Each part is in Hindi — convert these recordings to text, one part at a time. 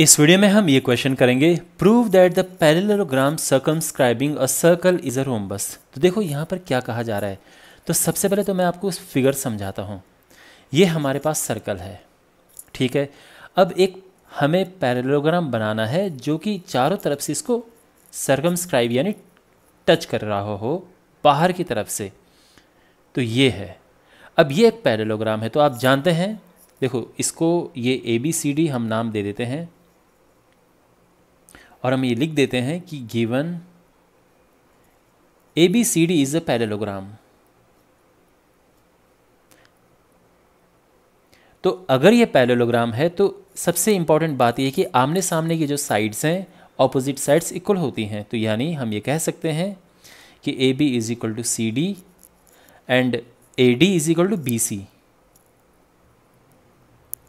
इस वीडियो में हम ये क्वेश्चन करेंगे prove that the parallelogram circumscribing a circle is a rhombus तो देखो यहाँ पर क्या कहा जा रहा है तो सबसे पहले तो मैं आपको उस फिगर समझाता हूँ ये हमारे पास सर्कल है ठीक है अब एक हमें पैरेलोग्राम बनाना है जो कि चारों तरफ से इसको सर्कमस्क्राइब यानी टच कर रहा हो बाहर की तरफ से तो ये है अब ये एक पैरेलोग्राम है तो आप जानते हैं देखो इसको ये ए बी सी डी हम नाम दे देते हैं और हम ये लिख देते हैं कि given A B C D is a parallelogram तो अगर ये पैरेलोग्राम है तो सबसे इंपॉर्टेंट बात यह कि आमने सामने की जो साइड्स हैं ऑपोजिट साइड्स इक्वल होती हैं तो यानी हम ये कह सकते हैं कि A B is equal to C D and A D is equal to B C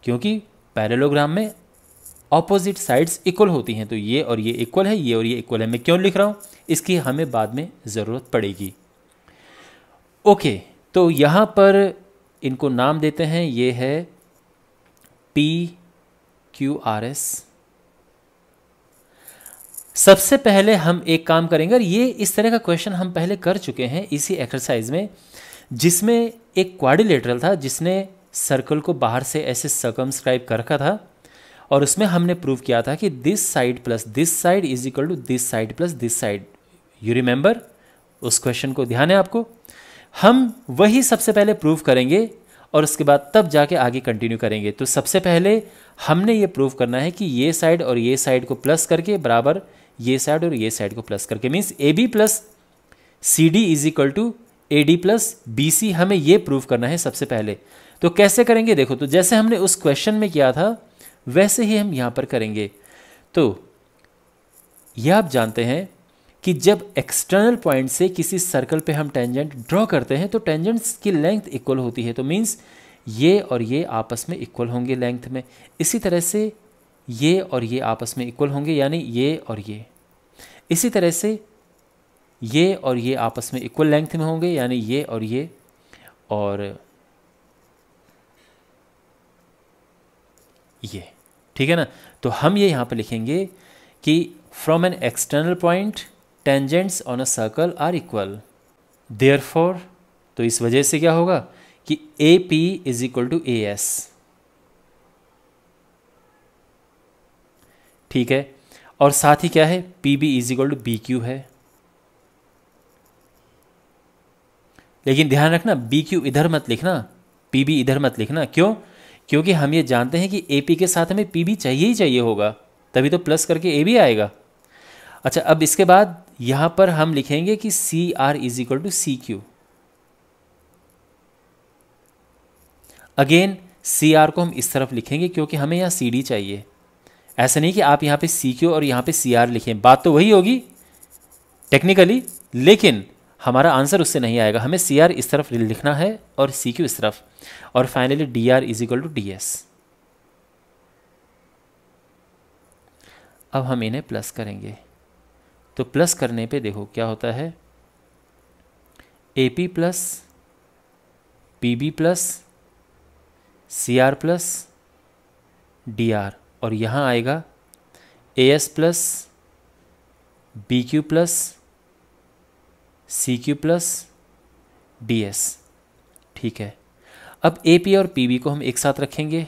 क्योंकि पैरेलोग्राम में ऑपोजिट साइड्स इक्वल होती हैं तो ये और ये इक्वल है ये और ये इक्वल है मैं क्यों लिख रहा हूँ इसकी हमें बाद में ज़रूरत पड़ेगी ओके तो यहाँ पर इनको नाम देते हैं ये है पी क्यू आर एस सबसे पहले हम एक काम करेंगे और ये इस तरह का क्वेश्चन हम पहले कर चुके हैं इसी एक्सरसाइज में जिसमें एक क्वाड्रिलेटरल था जिसने सर्कल को बाहर से ऐसे सकमस्क्राइब कर रखा था और उसमें हमने प्रूव किया था कि this side plus this side is equal to this side plus this side you remember उस क्वेश्चन को ध्यान है आपको हम वही सबसे पहले प्रूव करेंगे और उसके बाद तब जाके आगे कंटिन्यू करेंगे तो सबसे पहले हमने ये प्रूव करना है कि ये साइड और ये साइड को प्लस करके बराबर ये साइड और ये साइड को प्लस करके means A B plus C D is equal to A D plus B C हमें ये प्रूव करना है सबसे पहले तो कैसे करेंगे देखो तो जैसे हमने उस क्वेश्चन में किया था वैसे ही हम यहाँ पर करेंगे तो यह आप जानते हैं कि जब एक्सटर्नल पॉइंट से किसी सर्कल पे हम टेंजेंट ड्रॉ करते हैं तो टेंजेंट्स की लेंथ इक्वल होती है तो मीन्स ये और ये आपस में इक्वल होंगे लेंथ में इसी तरह से ये और ये आपस में इक्वल होंगे यानी ये और ये इसी तरह से ये और ये आपस में इक्वल लेंथ में होंगे यानी ये और ये और ये ठीक है ना तो हम ये यहाँ पर लिखेंगे कि from an external point tangents on a circle are equal therefore तो इस वजह से क्या होगा कि A P is equal to A S ठीक है और साथ ही क्या है P B is equal to B Q है लेकिन ध्यान रखना बी क्यू इधर मत लिखना पी बी इधर मत लिखना क्यों क्योंकि हम ये जानते हैं कि ए के साथ हमें पी चाहिए ही चाहिए होगा तभी तो प्लस करके ए भी आएगा अच्छा अब इसके बाद यहाँ पर हम लिखेंगे कि C R is equal to C Q again C R को हम इस तरफ लिखेंगे क्योंकि हमें यहाँ सी डी चाहिए ऐसा नहीं कि आप यहाँ पे सी क्यू और यहाँ पे सी आर लिखें बात तो वही होगी टेक्निकली लेकिन हमारा आंसर उससे नहीं आएगा हमें सी आर इस तरफ लिखना है और सी क्यू इस तरफ और finally D R is equal to D S अब हम इन्हें प्लस करेंगे तो प्लस करने पे देखो क्या होता है A P plus P B plus C R plus D R और यहाँ आएगा A S plus B Q plus C Q plus D S ठीक है अब ए पी और पी बी को हम एक साथ रखेंगे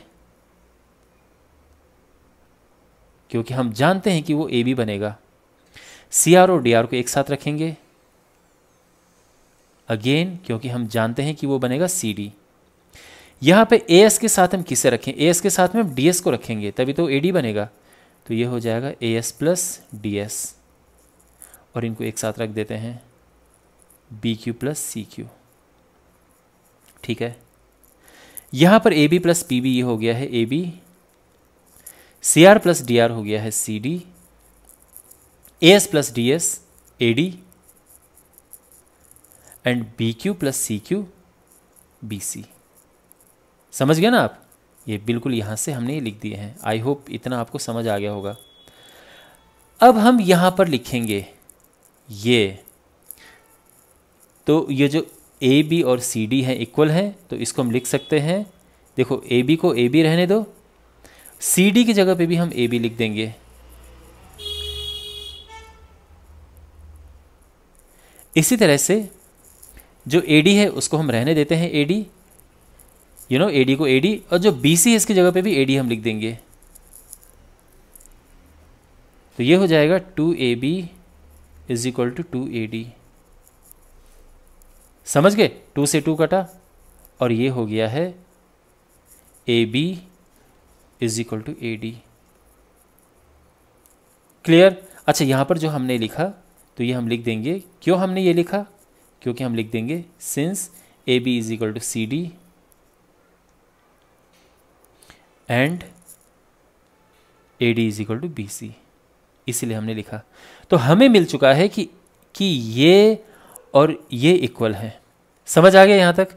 क्योंकि हम जानते हैं कि वो ए बी बनेगा सी आर और डी आर को एक साथ रखेंगे अगेन क्योंकि हम जानते हैं कि वो बनेगा सी डी यहाँ पे ए एस के साथ हम किसे रखें ए एस के साथ में हम डी एस को रखेंगे तभी तो ए डी बनेगा तो ये हो जाएगा A S plus D S और इनको एक साथ रख देते हैं B Q plus C Q ठीक है यहां पर A B plus P B ये हो गया है A B C R plus D R हो गया है C D A S plus D S A D and B Q plus C Q B C समझ गया ना आप ये बिल्कुल यहां से हमने ये लिख दिए हैं आई होप इतना आपको समझ आ गया होगा अब हम यहां पर लिखेंगे ये तो ये जो ए बी और सी डी है इक्वल है तो इसको हम लिख सकते हैं देखो ए बी को ए बी रहने दो सी डी की जगह पे भी हम ए बी लिख देंगे इसी तरह से जो ए डी है उसको हम रहने देते हैं A D you know A D को ए डी और जो बी सी है इसकी जगह पे भी ए डी हम लिख देंगे तो ये हो जाएगा two A B is equal to two A D समझ गए टू से टू कटा और ये हो गया है A B is equal to A D clear अच्छा यहां पर जो हमने लिखा तो ये हम लिख देंगे क्यों हमने ये लिखा क्योंकि हम लिख देंगे since A B is equal to C D and A D is equal to B C इसलिए हमने लिखा तो हमें मिल चुका है कि कि ये और ये इक्वल है समझ आ गया यहाँ तक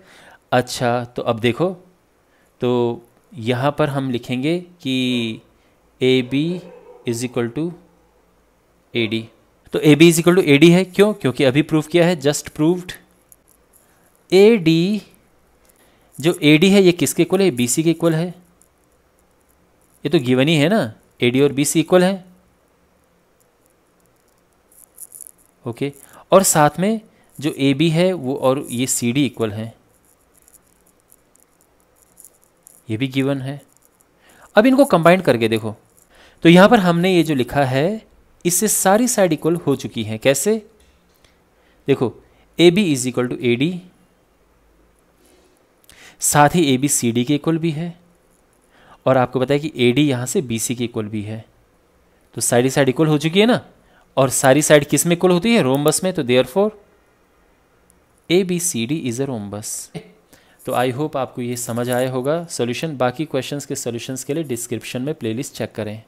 अच्छा तो अब देखो तो यहाँ पर हम लिखेंगे कि A B is equal to A D तो A B is equal to A D है क्यों क्योंकि अभी प्रूव किया है जस्ट प्रूव्ड ए डी जो ए डी है ये किसके इक्वल है बी सी के इक्वल है ये तो गिवन ही है ना ए डी और बी सी इक्वल है ओके और साथ में जो ए बी है वो और ये सी डी इक्वल है ये भी गिवन है अब इनको कंबाइन करके देखो तो यहां पर हमने ये जो लिखा है इससे सारी साइड इक्वल हो चुकी हैं कैसे देखो A B is equal to A D साथ ही ए बी सी डी के इक्वल भी है और आपको पता है कि ए डी यहां से बी सी के इक्वल भी है तो साइड साइड इक्वल हो चुकी है ना और सारी साइड किस में इक्वल होती है रोमबस में तो therefore A B C D is a rhombus तो आई होप आपको ये समझ आया होगा सोल्यूशन बाकी क्वेश्चंस के सोल्यूशंस के लिए डिस्क्रिप्शन में प्लेलिस्ट चेक करें